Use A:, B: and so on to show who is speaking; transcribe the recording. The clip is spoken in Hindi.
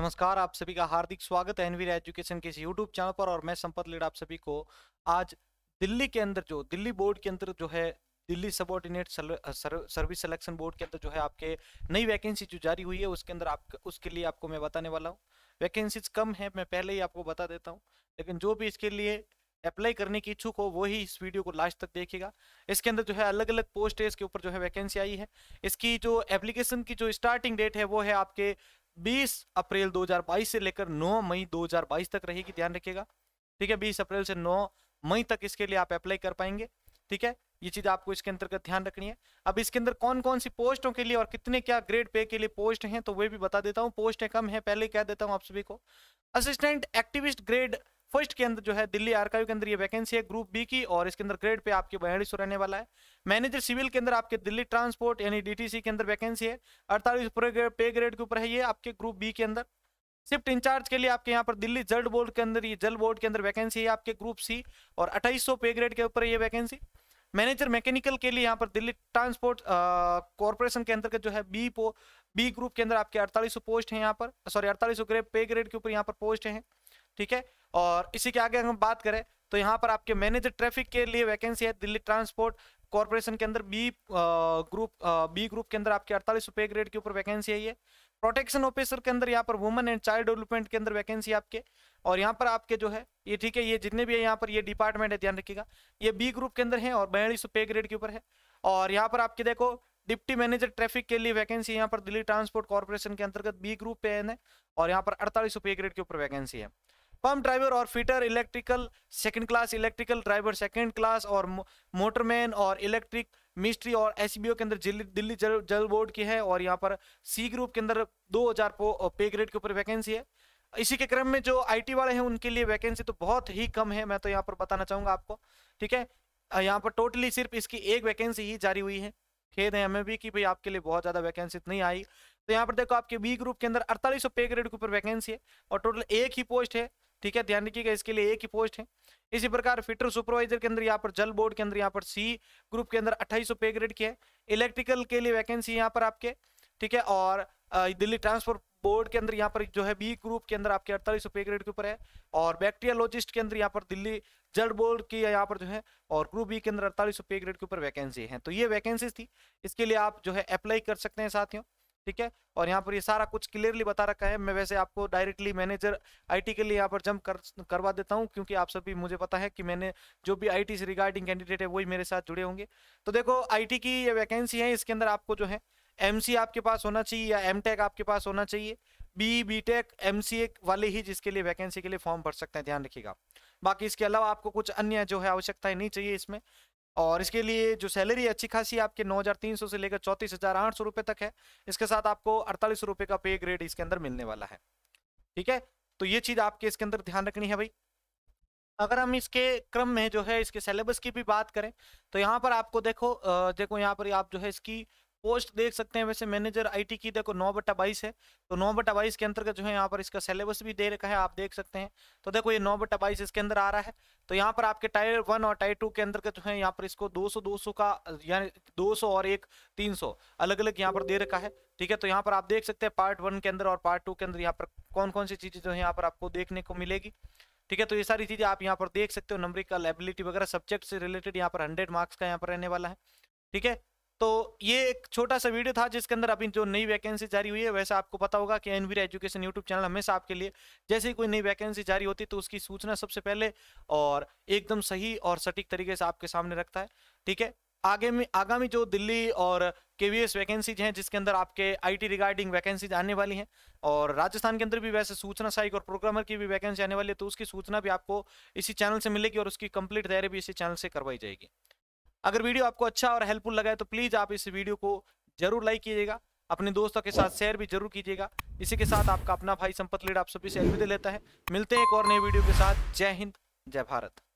A: नमस्कार आप सभी का हार्दिक स्वागत है एनवीर एजुकेशन के इस यूट्यूब चैनल पर और मैं संपत लीड आप सभी को आज दिल्ली के अंदर जो दिल्ली बोर्ड के अंदर जो है Delhi subordinate service selection board के अंदर जो है आपके नई वैकेंसी जो जारी हुई है उसके अंदर आप उसके लिए आपको मैं बताने वाला हूँ वैकेंसीज कम है मैं पहले ही आपको बता देता हूँ लेकिन जो भी इसके लिए अप्लाई करने की इच्छुक हो वो ही इस वीडियो को लास्ट तक देखेगा इसके अंदर जो है अलग अलग पोस्ट है इसके ऊपर जो है वैकेंसी आई है इसकी जो एप्लीकेशन की जो स्टार्टिंग डेट है वो है आपके 20 अप्रैल 2022 से लेकर 9 मई 2022 तक रहेगी ध्यान रखिएगा ठीक है 20 अप्रैल से 9 मई तक इसके लिए आप अप्लाई कर पाएंगे ठीक है ये चीज आपको इसके अंतर्गत ध्यान रखनी है अब इसके अंदर कौन कौन सी पोस्टों के लिए और कितने क्या ग्रेड पे के लिए पोस्ट हैं तो वे भी बता देता हूँ पोस्टें कम है पहले कह देता हूँ आप सभी को असिस्टेंट एक्टिविस्ट ग्रेड फर्स्ट के अंदर जो है दिल्ली आर्काइव के अंदर ये वैकेंसी है ग्रुप बी की और इसके अंदर ग्रेड पे आपके बयालीस रहने वाला है मैनेजर सिविल के अंदर आपके दिल्ली ट्रांसपोर्ट यानी डीटीसी के अंदर वैकेंसी है अड़तालीस पे ग्रेड के ऊपर है ये आपके ग्रुप बी के अंदर शिफ्ट इंचार्ज के लिए आपके यहाँ पर दिल्ली जल बोर्ड के अंदर ये जल बोर्ड के अंदर वैकेंसी है आपके ग्रुप सी और अट्ठाईस पे ग्रेड के ऊपर ये वैकेंसी मैनेजर मैकेनिकल के लिए यहाँ पर दिल्ली ट्रांसपोर्ट कॉरपोरेशन के अंतर्गत जो है बी पो बी ग्रुप के अंदर आपके अड़तालीस पोस्ट है यहाँ पर सॉरी अड़तालीस पे ग्रेड के ऊपर यहाँ पर पोस्ट है ठीक है और इसी के आगे हम बात करें तो यहाँ पर आपके मैनेजर ट्रैफिक के लिए वैकेंसी है दिल्ली ट्रांसपोर्ट कॉरपोरेशन के अंदर बी ग्रुप बी ग्रुप के अंदर आपके अड़तालीस पे ग्रेड के ऊपर वैकेंसी है ये प्रोटेक्शन ऑफिसर के अंदर यहाँ पर वुमेन एंड चाइल्ड डेवलपमेंट के अंदर वैकेंसी आपके और यहाँ पर आपके जो है ये ठीक है ये जितने भी है यहाँ पर ये डिपार्टमेंट है ध्यान रखिएगा ये बी ग्रुप के अंदर है और बयालीस पे ग्रेड के ऊपर है और यहाँ पर आपके देखो डिप्टी मैनेजर ट्रैफिक के लिए वैकेंसी यहाँ पर दिल्ली ट्रांसपोर्ट कॉरपोरेशन के अंतर्गत बी ग्रुप पे है और यहाँ पर अड़तालीस पे ग्रेड के ऊपर वैकेंसी है पंप ड्राइवर और fitter electrical second class electrical driver second class और मोटरमैन और इलेक्ट्रिक मिस्ट्री और एस के अंदर दिल्ली जल, जल बोर्ड की है और यहाँ पर सी ग्रुप के अंदर हज़ार पे ग्रेड के ऊपर वैकेंसी है इसी के क्रम में जो आई वाले हैं उनके लिए वैकेंसी तो बहुत ही कम है मैं तो यहाँ पर बताना चाहूँगा आपको ठीक है यहाँ पर टोटली सिर्फ इसकी एक वैकेंसी ही जारी हुई है खेद है हमें भी कि भाई आपके लिए बहुत ज़्यादा वैकेंसी नहीं आई तो यहाँ पर देखो आपके बी ग्रुप के अंदर अड़तालीस सौ पे ग्रेड के ऊपर वैकेंसी है और टोटल एक ही पोस्ट है ठीक है ध्यान रखिएगा इसके लिए एक ही पोस्ट है इसी प्रकार फिटर सुपरवाइजर के अंदर यहाँ पर जल बोर्ड के अंदर यहाँ पर सी ग्रुप के अंदर अट्ठाईस पे ग्रेड की है इलेक्ट्रिकल के लिए वैकेंसी यहाँ पर आपके ठीक है और दिल्ली ट्रांसपोर्ट बोर्ड के अंदर यहाँ पर जो है बी ग्रुप के अंदर आपके अड़तालीस पे ग्रेड के ऊपर है और बैक्टीरियालॉजिस्ट के अंदर यहाँ पर दिल्ली जल बोर्ड की यहाँ पर जो है और ग्रुप बी के अंदर अड़तालीस पे ग्रेड के ऊपर वैकेंसी है तो ये वैकेंसी थी इसके लिए आप जो है अप्लाई कर सकते हैं साथियों ठीक है और यहाँ पर ये सारा कुछ क्लियरली बता रखा है मैं वैसे आपको डायरेक्टली मैनेजर आईटी के लिए यहाँ पर जंप कर करवा देता हूँ क्योंकि आप सभी मुझे पता है कि मैंने जो भी आईटी से रिगार्डिंग कैंडिडेट है वही मेरे साथ जुड़े होंगे तो देखो आईटी की ये वैकेंसी है इसके अंदर आपको जो है एम आपके पास होना चाहिए या एम आपके पास होना चाहिए बी बी टेक एम वाले ही जिसके लिए वैकेंसी के लिए फॉर्म भर सकते हैं ध्यान रखिएगा बाकी इसके अलावा आपको कुछ अन्य जो है आवश्यकताएं नहीं चाहिए इसमें और इसके लिए जो सैलरी अच्छी खासी आपके 9,300 से लेकर चौंतीस हज़ार तक है इसके साथ आपको अड़तालीस रुपए का पे ग्रेड इसके अंदर मिलने वाला है ठीक है तो ये चीज़ आपके इसके अंदर ध्यान रखनी है भाई अगर हम इसके क्रम में जो है इसके सिलेबस की भी बात करें तो यहाँ पर आपको देखो देखो यहाँ पर आप जो है इसकी पोस्ट देख सकते हैं वैसे मैनेजर आईटी की देखो नौ बटा बाईस है तो नौ बटा बाईस के अंतर्गत जो है यहाँ पर इसका सिलेबस भी दे रखा है आप देख सकते हैं तो देखो ये नौ बटा बाईस इसके अंदर आ रहा है तो यहाँ पर आपके टायर वन और टायर टू के अंतर्गत जो है यहाँ पर इसको दो सौ का यानी सौ और एक सौ अलग अलग यहाँ पर दे रखा है ठीक है तो यहाँ पर आप देख सकते हैं पार्ट वन के अंदर और पार्ट टू के अंदर यहाँ पर कौन कौन सी चीज़ें जो है यहाँ पर आपको देखने को मिलेगी ठीक है तो ये सारी चीज़ें आप यहाँ पर देख सकते हो नंबरिकल एबिलिटी वगैरह सब्जेक्ट से रिलेटेड यहाँ पर हंड्रेड मार्क्स का यहाँ पर रहने वाला है ठीक है तो ये एक छोटा सा वीडियो था जिसके अंदर अभी जो नई वैकेंसी जारी हुई है वैसे आपको पता होगा कि एनवीर एजुकेशन यूट्यूब चैनल हमेशा आपके लिए जैसे ही कोई नई वैकेंसी जारी होती है तो उसकी सूचना सबसे पहले और एकदम सही और सटीक तरीके से आपके सामने रखता है ठीक है आगे में आगामी जो दिल्ली और एस वैकेंसीज हैं जिसके अंदर आपके आईटी रिगार्डिंग वैकेंसीज आने वाली हैं और राजस्थान के अंदर भी वैसे सूचना साइक और प्रोग्रामर की भी वैकेंसी आने वाली है तो उसकी सूचना भी आपको इसी चैनल से मिलेगी और उसकी कंप्लीट तैयारी भी इसी चैनल से करवाई जाएगी अगर वीडियो आपको अच्छा और हेल्पफुल लगा है तो प्लीज़ आप इस वीडियो को जरूर लाइक कीजिएगा अपने दोस्तों के साथ शेयर भी जरूर कीजिएगा इसी के साथ आपका अपना भाई संपत लीड आप सभी से अलविदा लेता है मिलते हैं एक और नए वीडियो के साथ जय हिंद जय भारत